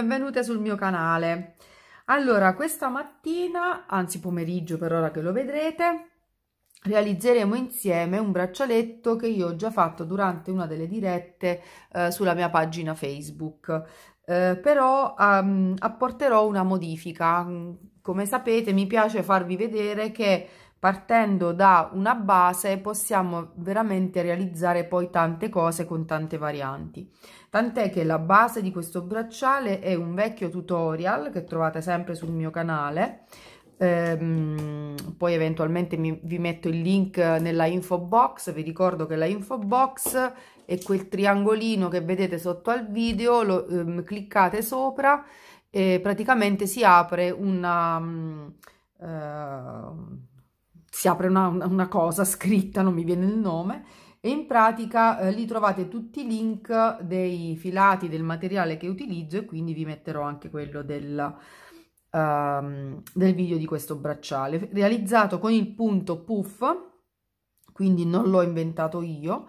benvenute sul mio canale. Allora, questa mattina, anzi pomeriggio per ora che lo vedrete, realizzeremo insieme un braccialetto che io ho già fatto durante una delle dirette eh, sulla mia pagina Facebook. Eh, però um, apporterò una modifica. Mm, come sapete mi piace farvi vedere che partendo da una base possiamo veramente realizzare poi tante cose con tante varianti tant'è che la base di questo bracciale è un vecchio tutorial che trovate sempre sul mio canale ehm, poi eventualmente mi, vi metto il link nella info box vi ricordo che la info box è quel triangolino che vedete sotto al video lo, ehm, cliccate sopra e praticamente si apre una um, uh, si apre una, una, cosa scritta, non mi viene il nome, e in pratica eh, lì trovate tutti i link dei filati del materiale che utilizzo e quindi vi metterò anche quello del, um, del video di questo bracciale, realizzato con il punto puff, quindi non l'ho inventato io,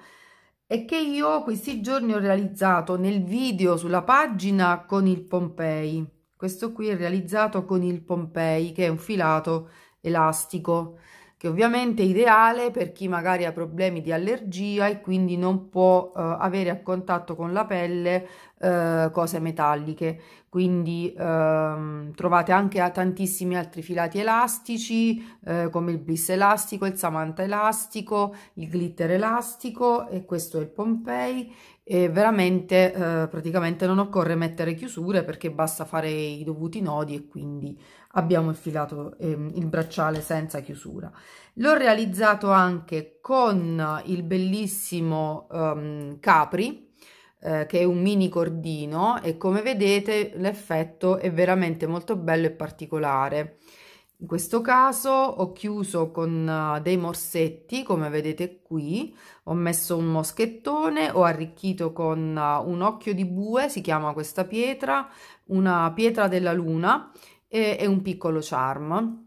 e che io questi giorni ho realizzato nel video sulla pagina con il Pompei. Questo qui è realizzato con il Pompei, che è un filato elastico che ovviamente è ideale per chi magari ha problemi di allergia e quindi non può eh, avere a contatto con la pelle eh, cose metalliche. Quindi ehm, trovate anche tantissimi altri filati elastici eh, come il bliss elastico, il samanta elastico, il glitter elastico e questo è il Pompei e veramente eh, praticamente non occorre mettere chiusure perché basta fare i dovuti nodi e quindi abbiamo infilato eh, il bracciale senza chiusura. L'ho realizzato anche con il bellissimo um, Capri, eh, che è un mini cordino e come vedete l'effetto è veramente molto bello e particolare. In questo caso ho chiuso con eh, dei morsetti, come vedete qui, ho messo un moschettone, ho arricchito con eh, un occhio di bue, si chiama questa pietra, una pietra della luna e, e un piccolo charm.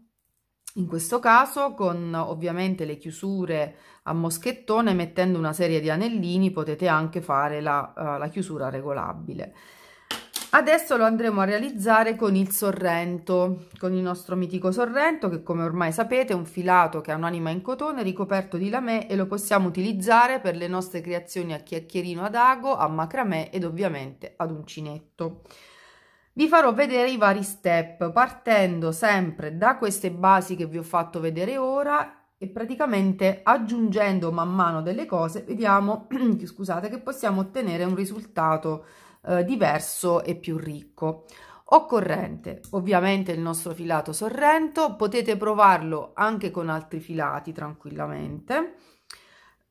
In questo caso con ovviamente le chiusure a moschettone mettendo una serie di anellini potete anche fare la, uh, la chiusura regolabile. Adesso lo andremo a realizzare con il sorrento, con il nostro mitico sorrento che come ormai sapete è un filato che ha un'anima in cotone ricoperto di lamè e lo possiamo utilizzare per le nostre creazioni a chiacchierino ad ago, a macramè ed ovviamente ad uncinetto vi farò vedere i vari step partendo sempre da queste basi che vi ho fatto vedere ora e praticamente aggiungendo man mano delle cose vediamo scusate che possiamo ottenere un risultato eh, diverso e più ricco occorrente ovviamente il nostro filato sorrento potete provarlo anche con altri filati tranquillamente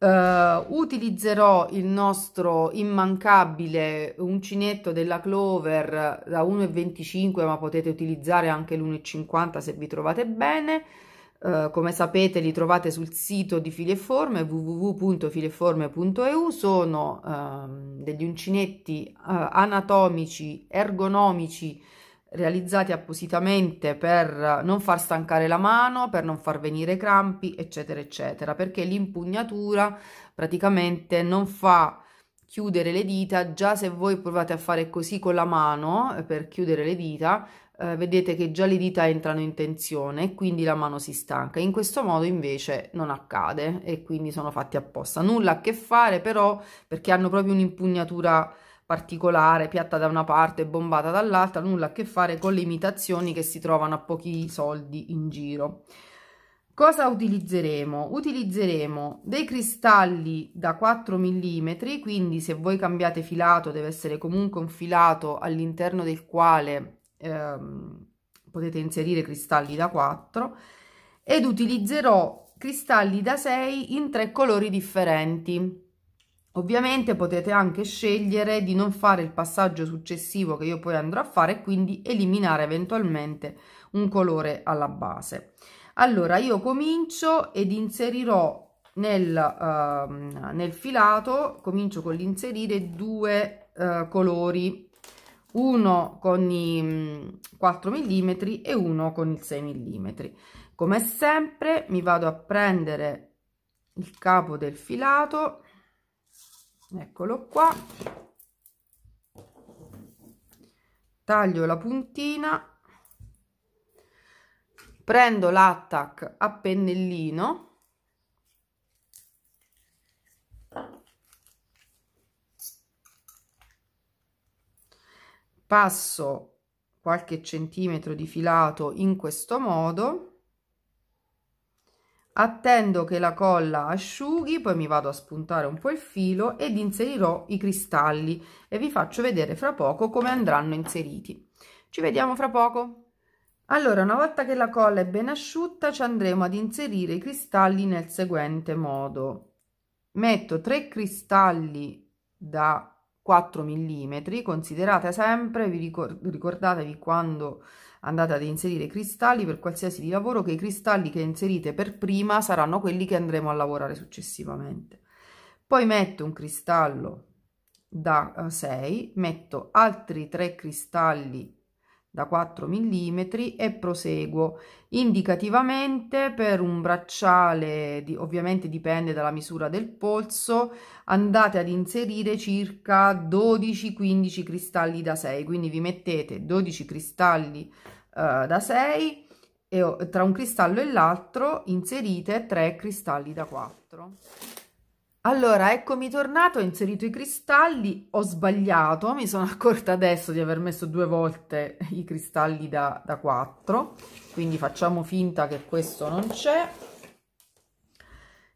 Uh, utilizzerò il nostro immancabile uncinetto della Clover da 1,25 ma potete utilizzare anche l'1,50 se vi trovate bene uh, come sapete li trovate sul sito di Fileforme www.fileforme.eu sono uh, degli uncinetti eh, anatomici ergonomici realizzati appositamente per non far stancare la mano, per non far venire crampi, eccetera, eccetera, perché l'impugnatura praticamente non fa chiudere le dita, già se voi provate a fare così con la mano eh, per chiudere le dita, eh, vedete che già le dita entrano in tensione e quindi la mano si stanca. In questo modo invece non accade e quindi sono fatti apposta. Nulla a che fare però perché hanno proprio un'impugnatura particolare, piatta da una parte e bombata dall'altra, nulla a che fare con le imitazioni che si trovano a pochi soldi in giro. Cosa utilizzeremo? Utilizzeremo dei cristalli da 4 mm, quindi se voi cambiate filato deve essere comunque un filato all'interno del quale ehm, potete inserire cristalli da 4 ed utilizzerò cristalli da 6 in tre colori differenti Ovviamente potete anche scegliere di non fare il passaggio successivo che io poi andrò a fare e quindi eliminare eventualmente un colore alla base. Allora io comincio ed inserirò nel, uh, nel filato, comincio con l'inserire due uh, colori, uno con i 4 mm e uno con il 6 mm. Come sempre mi vado a prendere il capo del filato eccolo qua taglio la puntina prendo l'attac a pennellino passo qualche centimetro di filato in questo modo attendo che la colla asciughi poi mi vado a spuntare un po il filo ed inserirò i cristalli e vi faccio vedere fra poco come andranno inseriti ci vediamo fra poco allora una volta che la colla è ben asciutta ci andremo ad inserire i cristalli nel seguente modo metto tre cristalli da 4 mm considerate sempre vi ricordatevi quando andate ad inserire i cristalli per qualsiasi di lavoro che i cristalli che inserite per prima saranno quelli che andremo a lavorare successivamente poi metto un cristallo da 6 eh, metto altri 3 cristalli da 4 mm e proseguo indicativamente per un bracciale di, ovviamente dipende dalla misura del polso andate ad inserire circa 12-15 cristalli da 6 quindi vi mettete 12 cristalli eh, da 6 e tra un cristallo e l'altro inserite 3 cristalli da 4 allora, eccomi tornato, ho inserito i cristalli, ho sbagliato, mi sono accorta adesso di aver messo due volte i cristalli da, da 4, quindi facciamo finta che questo non c'è.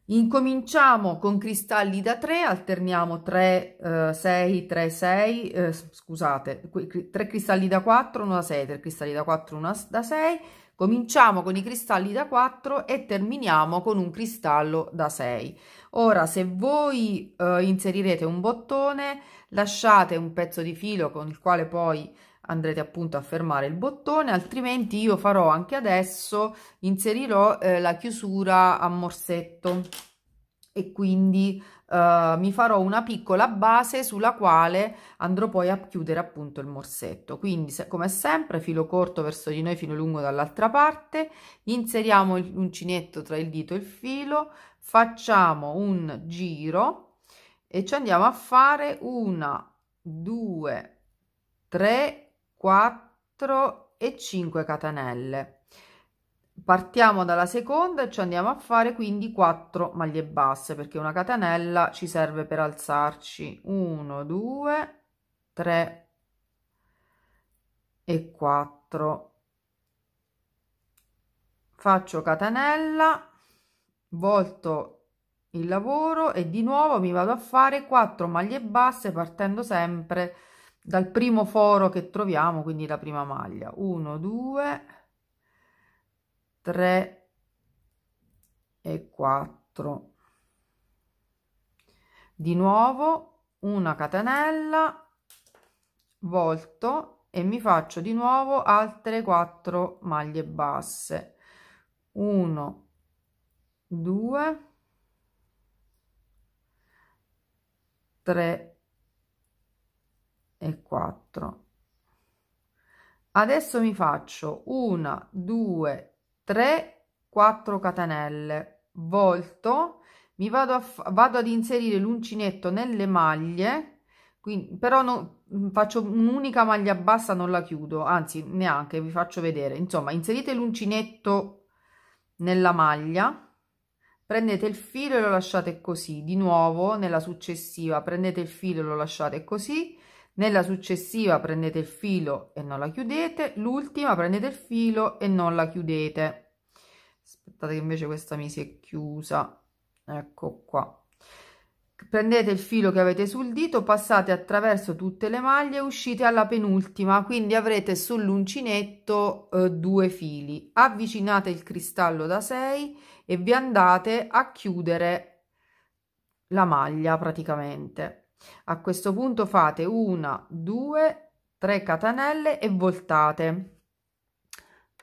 Incominciamo con cristalli da 3, alterniamo 3, eh, 6, 3, 6, eh, scusate, 3 cristalli da 4, 1 da 6, 3 cristalli da 4, 1 da 6. Cominciamo con i cristalli da 4 e terminiamo con un cristallo da 6. Ora, se voi eh, inserirete un bottone, lasciate un pezzo di filo con il quale poi andrete appunto a fermare il bottone, altrimenti io farò anche adesso, inserirò eh, la chiusura a morsetto e quindi eh, mi farò una piccola base sulla quale andrò poi a chiudere appunto il morsetto. Quindi se, come sempre filo corto verso di noi, filo lungo dall'altra parte, inseriamo l'uncinetto tra il dito e il filo, facciamo un giro e ci andiamo a fare una, due, tre, quattro e cinque catenelle. Partiamo dalla seconda e ci andiamo a fare quindi 4 maglie basse perché una catenella ci serve per alzarci 1, 2, 3 e 4. Faccio catenella volto il lavoro e di nuovo mi vado a fare 4 maglie basse partendo sempre dal primo foro che troviamo quindi la prima maglia 1 2 3 e 4 di nuovo una catenella volto e mi faccio di nuovo altre 4 maglie basse 1 2 3 e 4 adesso mi faccio una 2 3 4 catenelle volto mi vado, a, vado ad inserire l'uncinetto nelle maglie quindi, però non, mm, faccio un'unica maglia bassa non la chiudo anzi neanche vi faccio vedere insomma inserite l'uncinetto nella maglia prendete il filo e lo lasciate così di nuovo nella successiva prendete il filo e lo lasciate così nella successiva prendete il filo e non la chiudete l'ultima prendete il filo e non la chiudete aspettate che invece questa mi si è chiusa ecco qua prendete il filo che avete sul dito passate attraverso tutte le maglie uscite alla penultima quindi avrete sull'uncinetto eh, due fili avvicinate il cristallo da 6 e vi andate a chiudere la maglia praticamente a questo punto fate una due tre catenelle e voltate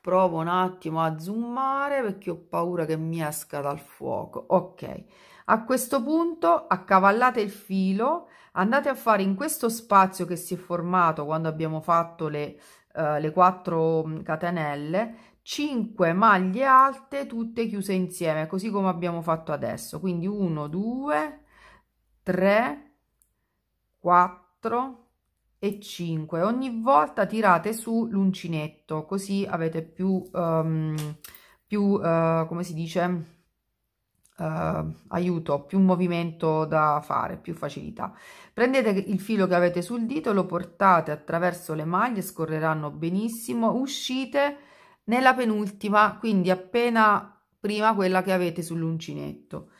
provo un attimo a zoomare perché ho paura che mi esca dal fuoco ok a questo punto accavallate il filo, andate a fare in questo spazio che si è formato quando abbiamo fatto le, uh, le 4 mm, catenelle, 5 maglie alte tutte chiuse insieme, così come abbiamo fatto adesso. Quindi 1, 2, 3, 4 e 5. Ogni volta tirate su l'uncinetto, così avete più, um, più uh, come si dice eh, aiuto, più movimento da fare, più facilità. Prendete il filo che avete sul dito, lo portate attraverso le maglie, scorreranno benissimo, uscite nella penultima, quindi appena prima quella che avete sull'uncinetto.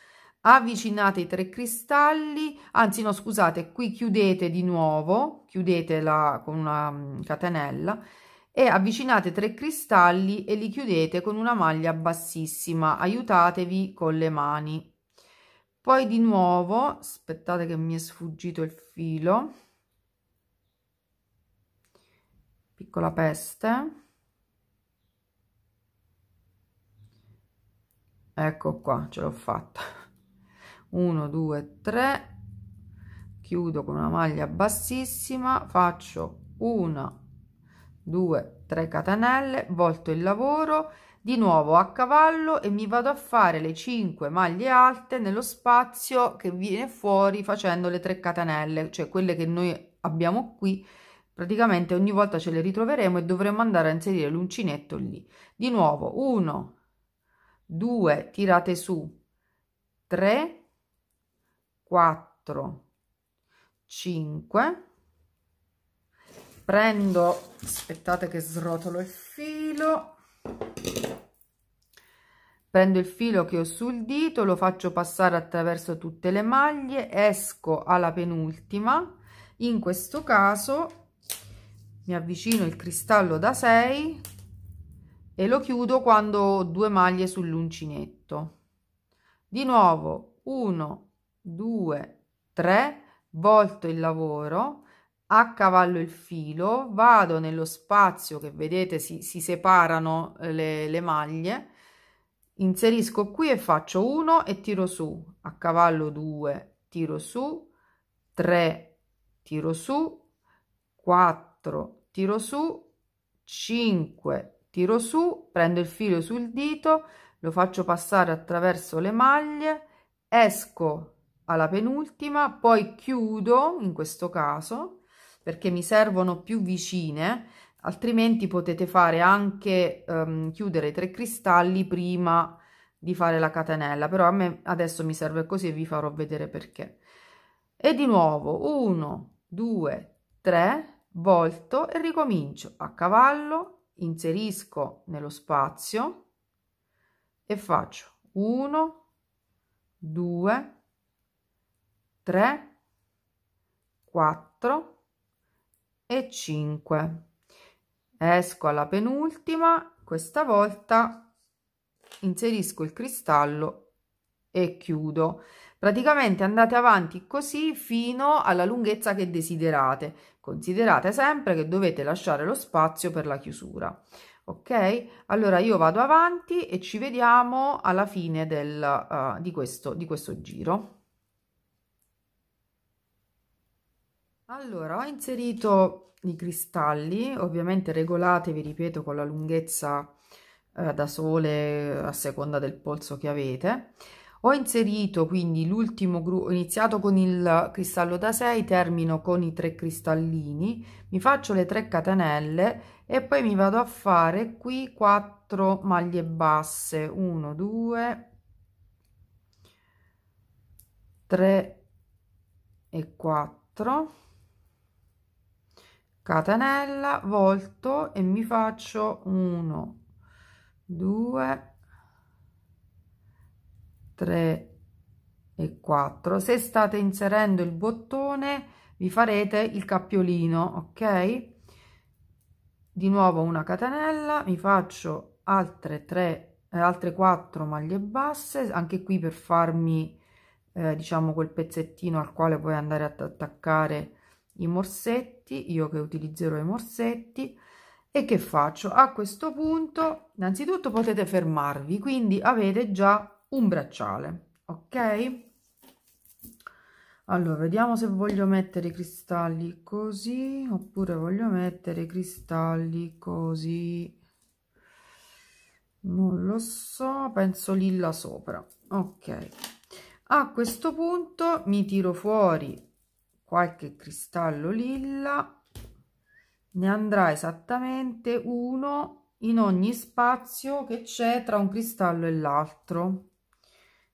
Avvicinate i tre cristalli, anzi no scusate, qui chiudete di nuovo, chiudetela con una mm, catenella e avvicinate tre cristalli e li chiudete con una maglia bassissima aiutatevi con le mani poi di nuovo aspettate che mi è sfuggito il filo piccola peste ecco qua ce l'ho fatta 1 2 3 chiudo con una maglia bassissima faccio una 2 3 catenelle volto il lavoro di nuovo a cavallo e mi vado a fare le 5 maglie alte nello spazio che viene fuori facendo le 3 catenelle cioè quelle che noi abbiamo qui praticamente ogni volta ce le ritroveremo e dovremo andare a inserire l'uncinetto lì di nuovo 1 2 tirate su 3 4 5 prendo aspettate che srotolo il filo prendo il filo che ho sul dito lo faccio passare attraverso tutte le maglie esco alla penultima in questo caso mi avvicino il cristallo da 6 e lo chiudo quando ho due maglie sull'uncinetto di nuovo 1 2 3 volto il lavoro a cavallo il filo, vado nello spazio che vedete si, si separano eh, le, le maglie, inserisco qui e faccio 1 e tiro su, a cavallo 2 tiro su, 3 tiro su, 4 tiro su, 5 tiro su, prendo il filo sul dito, lo faccio passare attraverso le maglie, esco alla penultima, poi chiudo in questo caso perché mi servono più vicine altrimenti potete fare anche um, chiudere tre cristalli prima di fare la catenella però a me adesso mi serve così e vi farò vedere perché e di nuovo 1 2 3 volto e ricomincio a cavallo inserisco nello spazio e faccio 1 2 3 4 e 5 esco alla penultima questa volta inserisco il cristallo e chiudo praticamente andate avanti così fino alla lunghezza che desiderate considerate sempre che dovete lasciare lo spazio per la chiusura ok allora io vado avanti e ci vediamo alla fine del, uh, di questo di questo giro Allora, ho inserito i cristalli, ovviamente regolatevi, ripeto, con la lunghezza eh, da sole a seconda del polso che avete. Ho inserito quindi l'ultimo gruppo, ho iniziato con il cristallo da 6, termino con i tre cristallini, mi faccio le 3 catenelle e poi mi vado a fare qui 4 maglie basse, 1, 2, 3 e 4 catenella volto e mi faccio 1 2 3 e 4 se state inserendo il bottone vi farete il cappiolino ok di nuovo una catenella mi faccio altre 3 eh, altre 4 maglie basse anche qui per farmi eh, diciamo quel pezzettino al quale puoi andare ad attaccare i morsetti morsetti io che utilizzerò i morsetti e che faccio a questo punto innanzitutto potete fermarvi quindi avete già un bracciale ok allora vediamo se voglio mettere i cristalli così oppure voglio mettere i cristalli così non lo so penso lì là sopra ok a questo punto mi tiro fuori qualche cristallo lilla ne andrà esattamente uno in ogni spazio che c'è tra un cristallo e l'altro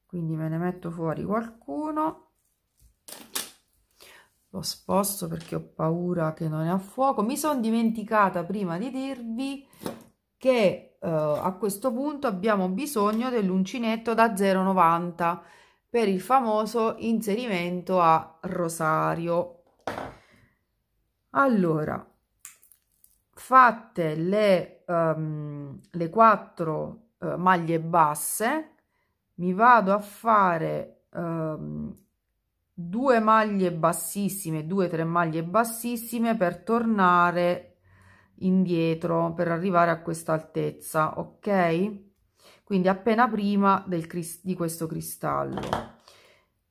quindi me ne metto fuori qualcuno lo sposto perché ho paura che non è a fuoco mi sono dimenticata prima di dirvi che eh, a questo punto abbiamo bisogno dell'uncinetto da 0,90 per il famoso inserimento a rosario. Allora, fatte le, um, le quattro uh, maglie basse, mi vado a fare um, due maglie bassissime, due tre maglie bassissime per tornare indietro, per arrivare a questa altezza, ok? quindi appena prima del, di questo cristallo.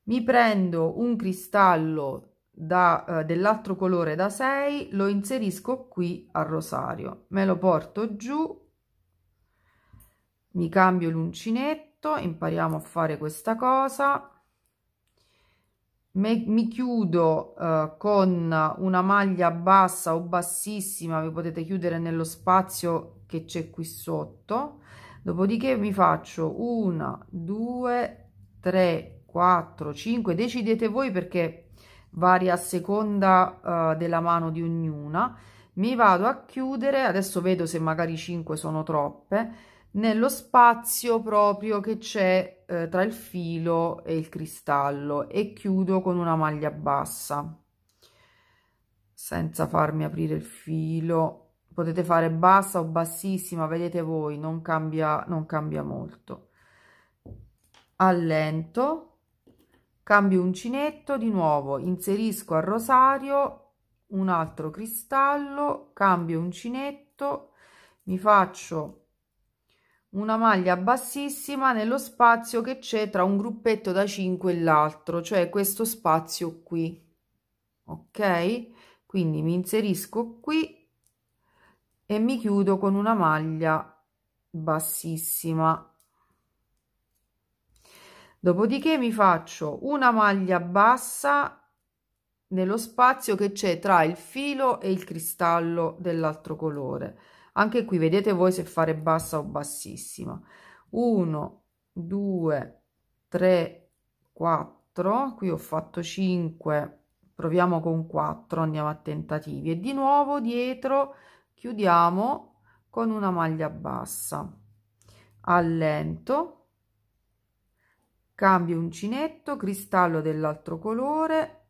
Mi prendo un cristallo eh, dell'altro colore da 6, lo inserisco qui al rosario, me lo porto giù, mi cambio l'uncinetto, impariamo a fare questa cosa, me, mi chiudo eh, con una maglia bassa o bassissima, vi potete chiudere nello spazio che c'è qui sotto, dopodiché mi faccio una, due, tre, quattro, cinque, decidete voi perché varia a seconda uh, della mano di ognuna, mi vado a chiudere, adesso vedo se magari 5 sono troppe, nello spazio proprio che c'è eh, tra il filo e il cristallo e chiudo con una maglia bassa senza farmi aprire il filo potete fare bassa o bassissima vedete voi non cambia non cambia molto allento cambio uncinetto di nuovo inserisco al rosario un altro cristallo cambio uncinetto mi faccio una maglia bassissima nello spazio che c'è tra un gruppetto da 5 e l'altro cioè questo spazio qui ok quindi mi inserisco qui e mi chiudo con una maglia bassissima dopodiché mi faccio una maglia bassa nello spazio che c'è tra il filo e il cristallo dell'altro colore anche qui vedete voi se fare bassa o bassissima 1 2 3 4 qui ho fatto 5 proviamo con 4 andiamo a tentativi e di nuovo dietro chiudiamo con una maglia bassa allento cambio uncinetto cristallo dell'altro colore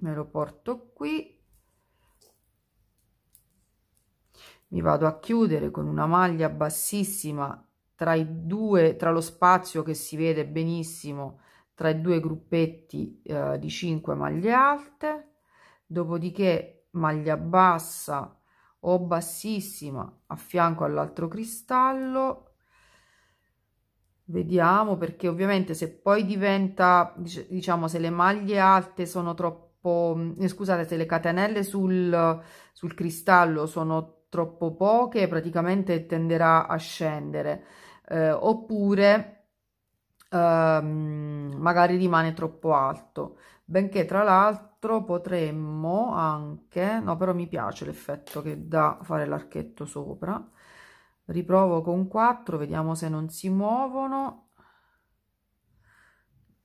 me lo porto qui mi vado a chiudere con una maglia bassissima tra i due tra lo spazio che si vede benissimo tra i due gruppetti eh, di 5 maglie alte dopodiché maglia bassa o bassissima a fianco all'altro cristallo vediamo perché ovviamente se poi diventa diciamo se le maglie alte sono troppo eh, scusate se le catenelle sul, sul cristallo sono troppo poche praticamente tenderà a scendere eh, oppure ehm, magari rimane troppo alto benché tra l'altro potremmo anche, no però mi piace l'effetto che dà fare l'archetto sopra, riprovo con 4, vediamo se non si muovono,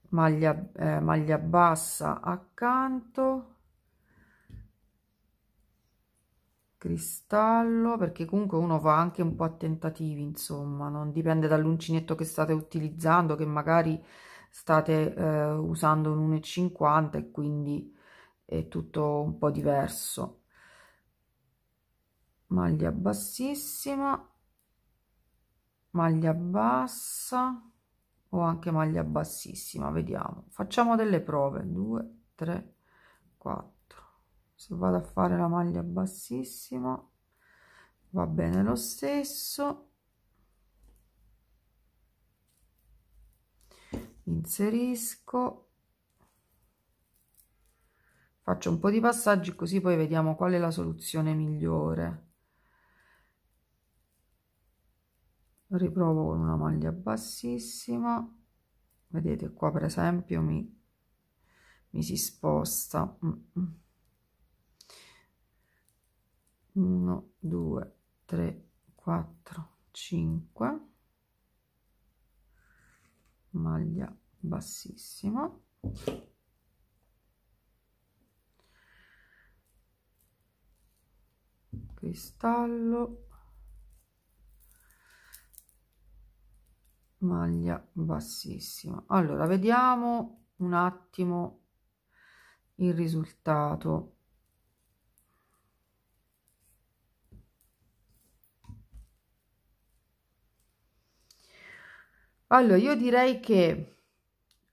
maglia, eh, maglia bassa accanto, cristallo perché comunque uno va anche un po' a tentativi insomma non dipende dall'uncinetto che state utilizzando che magari state eh, usando un 1,50 e quindi è tutto un po' diverso maglia bassissima maglia bassa o anche maglia bassissima vediamo facciamo delle prove 2 3 4 se vado a fare la maglia bassissima va bene lo stesso inserisco faccio un po' di passaggi così poi vediamo qual è la soluzione migliore riprovo con una maglia bassissima vedete qua per esempio mi, mi si sposta 1 2 3 4 5 maglia bassissima cristallo maglia bassissima allora vediamo un attimo il risultato Allora, io direi che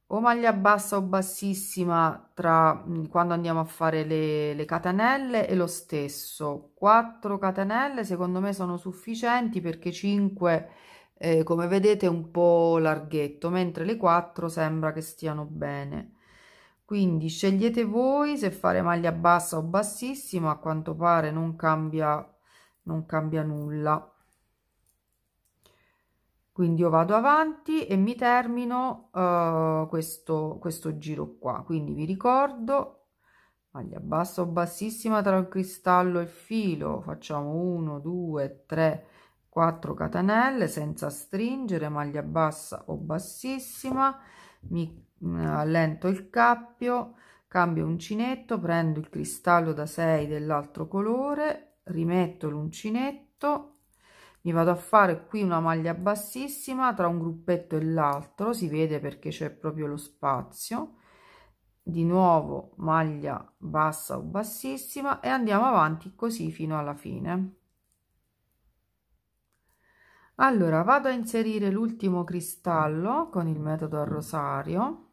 o maglia bassa o bassissima tra mm, quando andiamo a fare le, le, catenelle e lo stesso 4 catenelle secondo me sono sufficienti perché 5 eh, come vedete è un po' larghetto mentre le 4 sembra che stiano bene quindi scegliete voi se fare maglia bassa o bassissima a quanto pare non cambia non cambia nulla quindi io vado avanti e mi termino uh, questo, questo giro qua quindi vi ricordo maglia bassa o bassissima tra il cristallo e il filo facciamo 1 2 3 4 catenelle senza stringere maglia bassa o bassissima mi mm, allento il cappio cambio uncinetto prendo il cristallo da 6 dell'altro colore rimetto l'uncinetto mi vado a fare qui una maglia bassissima tra un gruppetto e l'altro si vede perché c'è proprio lo spazio di nuovo maglia bassa o bassissima e andiamo avanti così fino alla fine allora vado a inserire l'ultimo cristallo con il metodo a rosario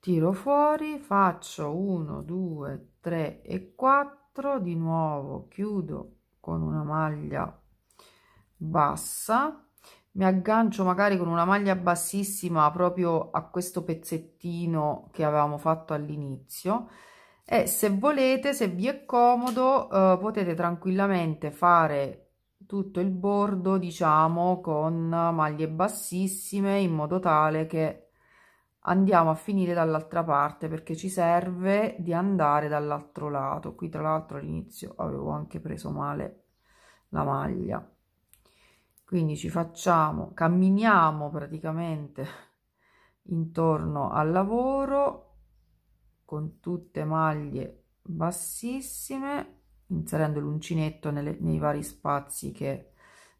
tiro fuori faccio 1 2 3 e 4 di nuovo chiudo con una maglia bassa mi aggancio magari con una maglia bassissima proprio a questo pezzettino che avevamo fatto all'inizio e se volete se vi è comodo eh, potete tranquillamente fare tutto il bordo diciamo con maglie bassissime in modo tale che andiamo a finire dall'altra parte perché ci serve di andare dall'altro lato qui tra l'altro all'inizio avevo anche preso male la maglia quindi ci facciamo camminiamo praticamente intorno al lavoro con tutte maglie bassissime inserendo l'uncinetto nei vari spazi che,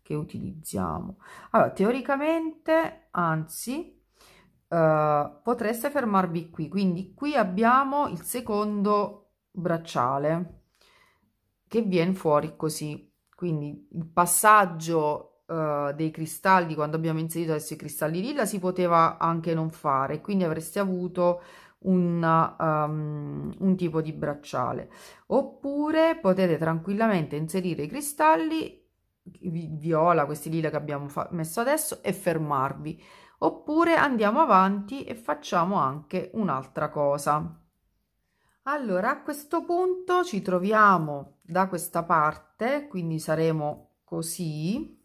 che utilizziamo allora teoricamente anzi eh, potreste fermarvi qui quindi qui abbiamo il secondo bracciale che viene fuori così quindi il passaggio uh, dei cristalli quando abbiamo inserito adesso i cristalli lilla si poteva anche non fare quindi avreste avuto un, um, un, tipo di bracciale oppure potete tranquillamente inserire i cristalli viola questi lila che abbiamo messo adesso e fermarvi oppure andiamo avanti e facciamo anche un'altra cosa allora a questo punto ci troviamo da questa parte quindi saremo così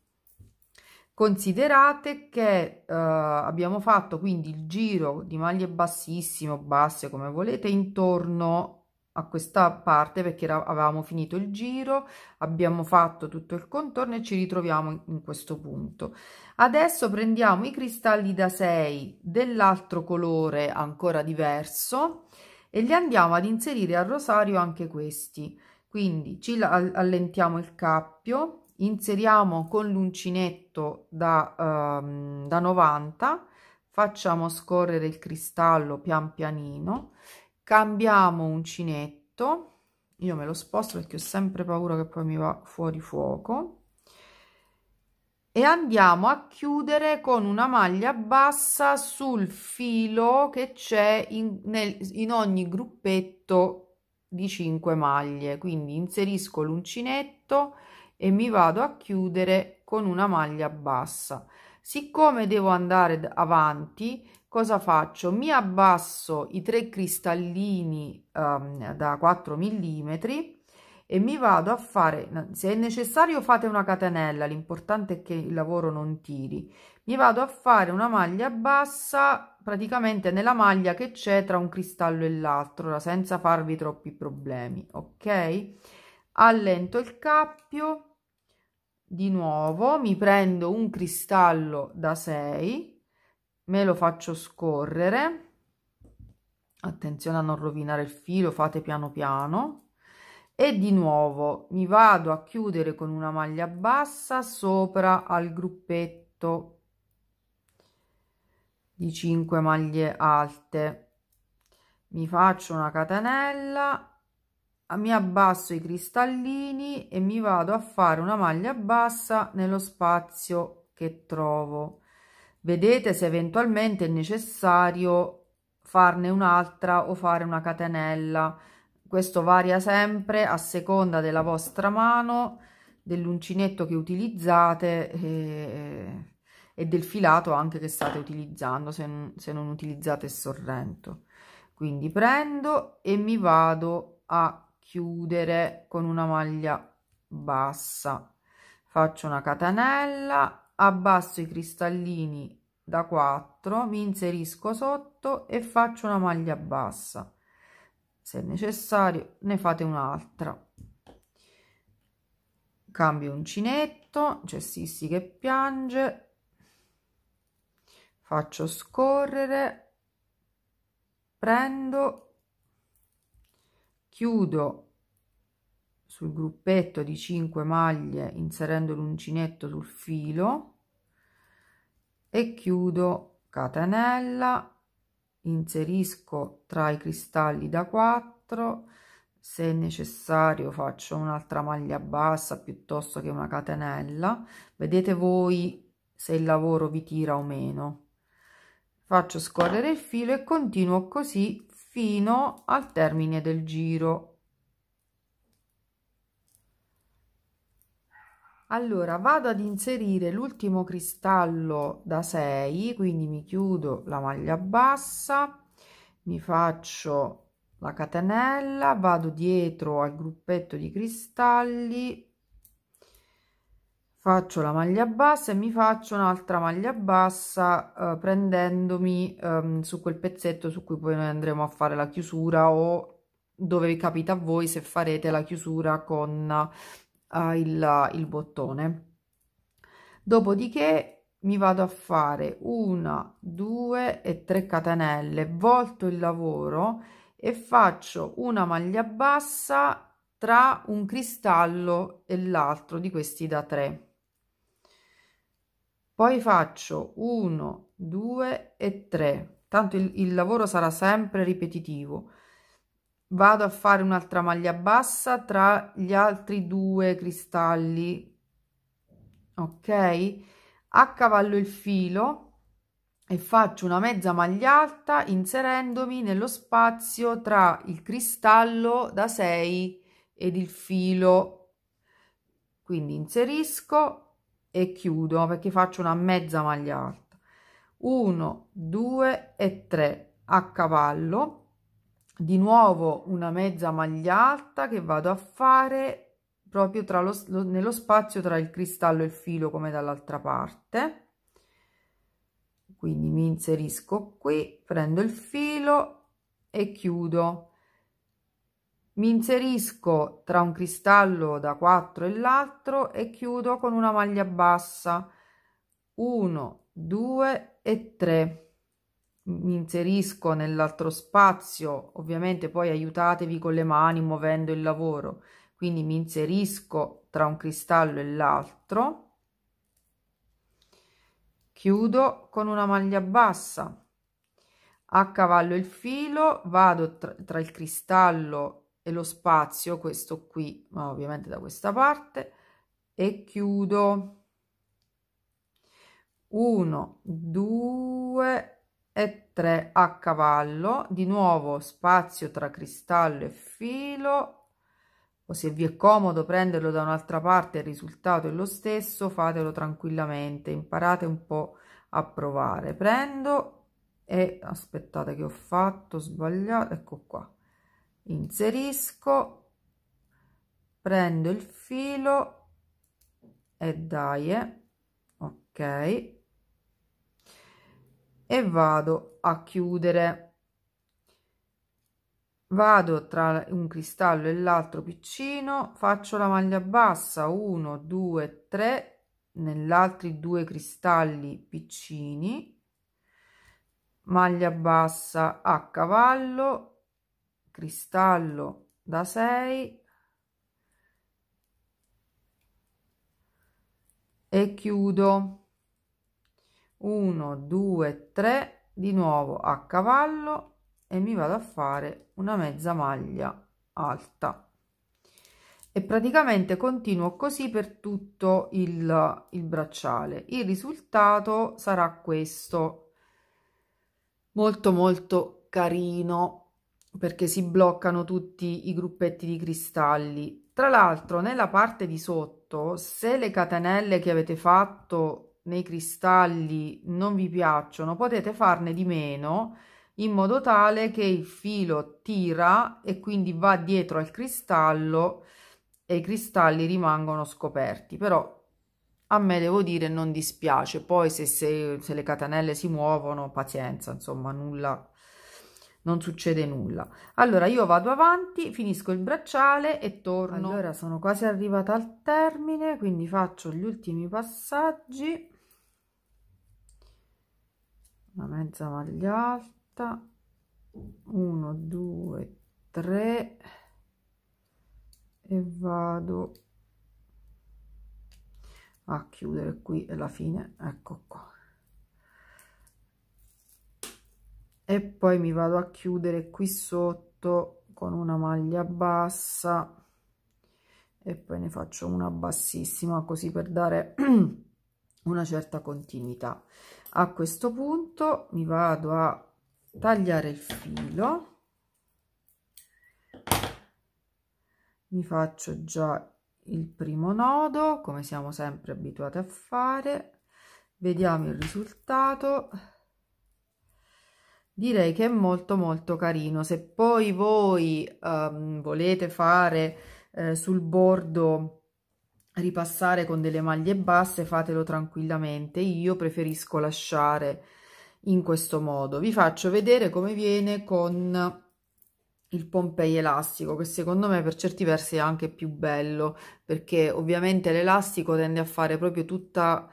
considerate che eh, abbiamo fatto quindi il giro di maglie bassissimo basse come volete intorno a questa parte perché avevamo finito il giro abbiamo fatto tutto il contorno e ci ritroviamo in, in questo punto adesso prendiamo i cristalli da 6 dell'altro colore ancora diverso e li andiamo ad inserire al rosario anche questi quindi ci allentiamo il cappio inseriamo con l'uncinetto da, um, da 90 facciamo scorrere il cristallo pian pianino cambiamo uncinetto io me lo sposto perché ho sempre paura che poi mi va fuori fuoco e andiamo a chiudere con una maglia bassa sul filo che c'è in, in ogni gruppetto di 5 maglie quindi inserisco l'uncinetto e mi vado a chiudere con una maglia bassa siccome devo andare avanti cosa faccio? Mi abbasso i tre cristallini um, da 4 mm e mi vado a fare, se è necessario fate una catenella, l'importante è che il lavoro non tiri. Mi vado a fare una maglia bassa, praticamente nella maglia che c'è tra un cristallo e l'altro, senza farvi troppi problemi, ok? Allento il cappio, di nuovo mi prendo un cristallo da 6 me lo faccio scorrere attenzione a non rovinare il filo fate piano piano e di nuovo mi vado a chiudere con una maglia bassa sopra al gruppetto di 5 maglie alte mi faccio una catenella mi abbasso i cristallini e mi vado a fare una maglia bassa nello spazio che trovo vedete se eventualmente è necessario farne un'altra o fare una catenella questo varia sempre a seconda della vostra mano dell'uncinetto che utilizzate e, eh, e, del filato anche che state utilizzando se, se non utilizzate il sorrento quindi prendo e mi vado a chiudere con una maglia bassa faccio una catenella abbasso i cristallini da 4 mi inserisco sotto e faccio una maglia bassa se necessario ne fate un'altra cambio uncinetto c'è sissi che piange faccio scorrere prendo chiudo sul gruppetto di 5 maglie inserendo l'uncinetto sul filo e chiudo catenella inserisco tra i cristalli da 4 se necessario faccio un'altra maglia bassa piuttosto che una catenella vedete voi se il lavoro vi tira o meno faccio scorrere il filo e continuo così fino al termine del giro allora vado ad inserire l'ultimo cristallo da 6 quindi mi chiudo la maglia bassa mi faccio la catenella vado dietro al gruppetto di cristalli faccio la maglia bassa e mi faccio un'altra maglia bassa eh, prendendomi ehm, su quel pezzetto su cui poi noi andremo a fare la chiusura o dove capita a voi se farete la chiusura con uh, il, il bottone dopodiché mi vado a fare una due e tre catenelle volto il lavoro e faccio una maglia bassa tra un cristallo e l'altro di questi da 3 poi faccio 1 2 e 3 tanto il, il lavoro sarà sempre ripetitivo vado a fare un'altra maglia bassa tra gli altri due cristalli ok a cavallo il filo e faccio una mezza maglia alta inserendomi nello spazio tra il cristallo da 6 ed il filo quindi inserisco e chiudo perché faccio una mezza maglia alta 1 2 e 3 a cavallo di nuovo una mezza maglia alta che vado a fare proprio tra lo, lo, nello spazio tra il cristallo e il filo come dall'altra parte quindi mi inserisco qui prendo il filo e chiudo mi inserisco tra un cristallo da 4 e l'altro e chiudo con una maglia bassa 1 2 e 3 mi inserisco nell'altro spazio, ovviamente poi aiutatevi con le mani muovendo il lavoro, quindi mi inserisco tra un cristallo e l'altro, chiudo con una maglia bassa, a cavallo il filo, vado tra, tra il cristallo e lo spazio, questo qui, ma ovviamente da questa parte, e chiudo 1, 2, e 3 a cavallo di nuovo spazio tra cristallo e filo o se vi è comodo prenderlo da un'altra parte il risultato è lo stesso fatelo tranquillamente imparate un po a provare prendo e aspettate che ho fatto sbagliato ecco qua inserisco prendo il filo e dai eh, ok e vado a chiudere vado tra un cristallo e l'altro piccino faccio la maglia bassa 1 2 3 nell'altri due cristalli piccini maglia bassa a cavallo cristallo da 6 e chiudo 1 2 3 di nuovo a cavallo e mi vado a fare una mezza maglia alta e praticamente continuo così per tutto il, il bracciale il risultato sarà questo molto molto carino perché si bloccano tutti i gruppetti di cristalli tra l'altro nella parte di sotto se le catenelle che avete fatto nei cristalli non vi piacciono potete farne di meno in modo tale che il filo tira e quindi va dietro al cristallo e i cristalli rimangono scoperti però a me devo dire non dispiace poi se, se, se le catenelle si muovono pazienza insomma nulla non succede nulla allora io vado avanti finisco il bracciale e torno allora sono quasi arrivata al termine quindi faccio gli ultimi passaggi una mezza maglia alta 1 2 3 e vado a chiudere qui e la fine ecco qua e poi mi vado a chiudere qui sotto con una maglia bassa e poi ne faccio una bassissima così per dare una certa continuità a questo punto mi vado a tagliare il filo mi faccio già il primo nodo come siamo sempre abituati a fare vediamo il risultato direi che è molto molto carino se poi voi um, volete fare eh, sul bordo ripassare con delle maglie basse fatelo tranquillamente io preferisco lasciare in questo modo vi faccio vedere come viene con il Pompei elastico che secondo me per certi versi è anche più bello perché ovviamente l'elastico tende a fare proprio tutta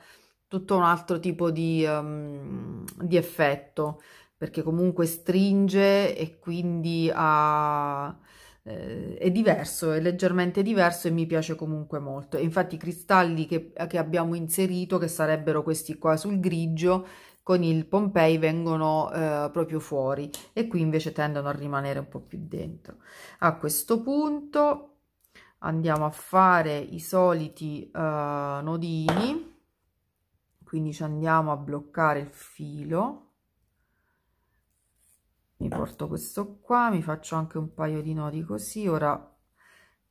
tutto un altro tipo di, um, di effetto perché comunque stringe e quindi ha eh, è diverso, è leggermente diverso e mi piace comunque molto. infatti i cristalli che, che abbiamo inserito, che sarebbero questi qua sul grigio, con il Pompei vengono eh, proprio fuori e qui invece tendono a rimanere un po' più dentro. A questo punto andiamo a fare i soliti eh, nodini, quindi ci andiamo a bloccare il filo mi porto questo qua mi faccio anche un paio di nodi così ora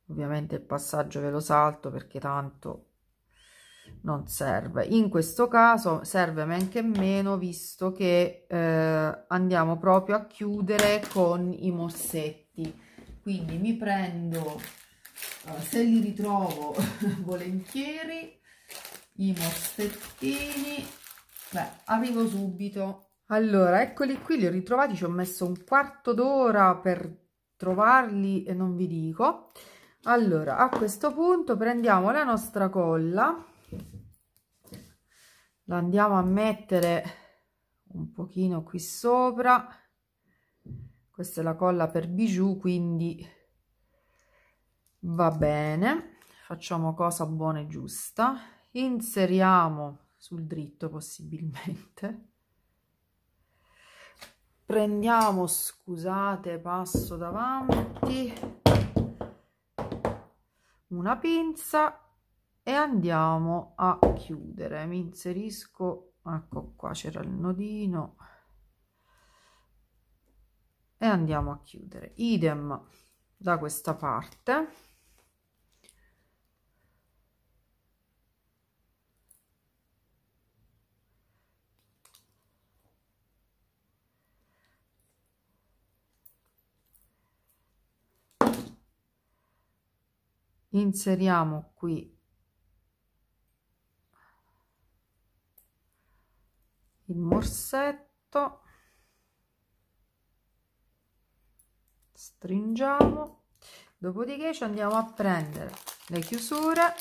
ovviamente il passaggio ve lo salto perché tanto non serve in questo caso serve anche meno visto che eh, andiamo proprio a chiudere con i mossetti quindi mi prendo se li ritrovo volentieri i mossettini beh arrivo subito allora, eccoli qui, li ho ritrovati, ci ho messo un quarto d'ora per trovarli e non vi dico. Allora, a questo punto prendiamo la nostra colla, la andiamo a mettere un pochino qui sopra, questa è la colla per bijou, quindi va bene, facciamo cosa buona e giusta, inseriamo sul dritto possibilmente prendiamo scusate passo davanti una pinza e andiamo a chiudere mi inserisco ecco qua c'era il nodino e andiamo a chiudere idem da questa parte inseriamo qui il morsetto stringiamo dopodiché ci andiamo a prendere le chiusure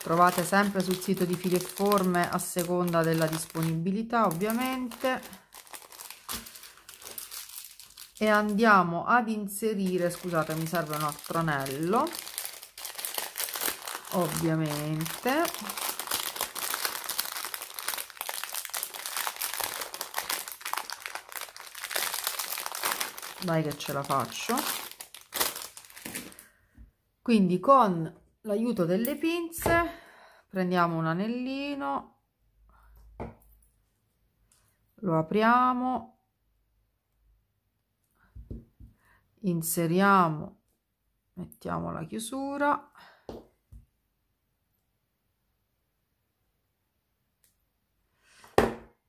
trovate sempre sul sito di fili e forme a seconda della disponibilità ovviamente e andiamo ad inserire scusate mi serve un altro anello ovviamente dai che ce la faccio quindi con l'aiuto delle pinze prendiamo un anellino lo apriamo inseriamo mettiamo la chiusura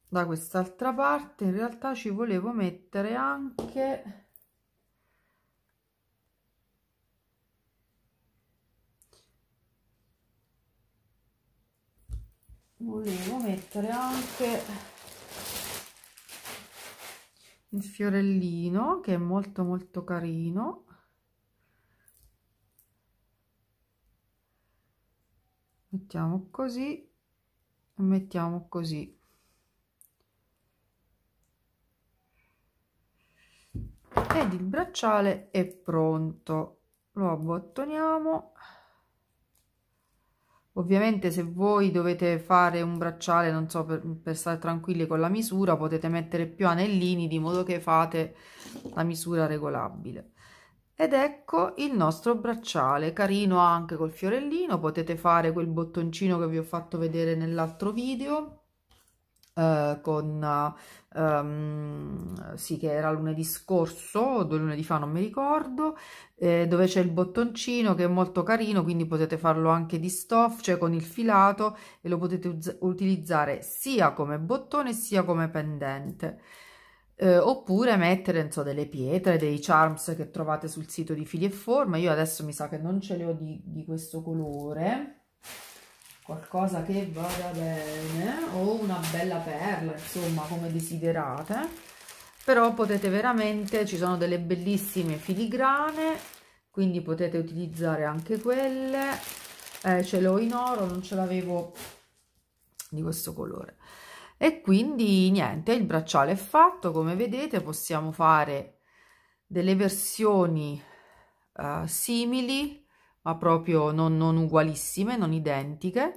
da quest'altra parte in realtà ci volevo mettere anche volevo mettere anche il fiorellino che è molto molto carino mettiamo così e mettiamo così ed il bracciale è pronto lo abbottoniamo Ovviamente se voi dovete fare un bracciale, non so, per, per, stare tranquilli con la misura, potete mettere più anellini di modo che fate la misura regolabile. Ed ecco il nostro bracciale, carino anche col fiorellino, potete fare quel bottoncino che vi ho fatto vedere nell'altro video, eh, con ehm, sì che era lunedì scorso o due lunedì fa non mi ricordo eh, dove c'è il bottoncino che è molto carino quindi potete farlo anche di stoffa, cioè con il filato e lo potete utilizzare sia come bottone sia come pendente eh, oppure mettere so, delle pietre, dei charms che trovate sul sito di Fili e Forma. Io adesso mi sa che non ce le ho di, di questo colore, qualcosa che vada bene o una bella perla, insomma, come desiderate. Però potete veramente, ci sono delle bellissime filigrane, quindi potete utilizzare anche quelle. Eh, ce l'ho in oro, non ce l'avevo di questo colore. E quindi niente, il bracciale è fatto, come vedete possiamo fare delle versioni uh, simili ma proprio non, non ugualissime, non identiche,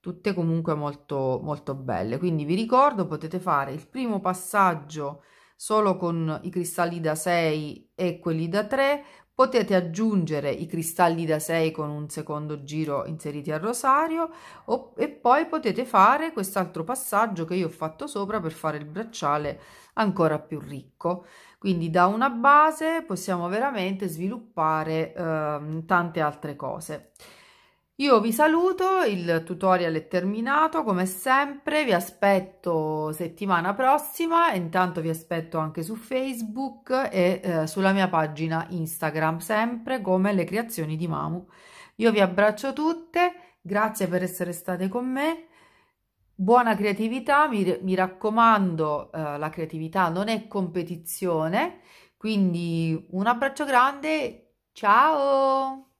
tutte comunque molto, molto belle. Quindi vi ricordo, potete fare il primo passaggio solo con i cristalli da 6 e quelli da 3, Potete aggiungere i cristalli da 6 con un secondo giro inseriti al rosario o, e poi potete fare quest'altro passaggio che io ho fatto sopra per fare il bracciale ancora più ricco. Quindi da una base possiamo veramente sviluppare eh, tante altre cose. Io vi saluto, il tutorial è terminato, come sempre vi aspetto settimana prossima, intanto vi aspetto anche su Facebook e eh, sulla mia pagina Instagram, sempre come le creazioni di Mamu. Io vi abbraccio tutte, grazie per essere state con me Buona creatività, mi, mi raccomando, eh, la creatività non è competizione, quindi un abbraccio grande, ciao!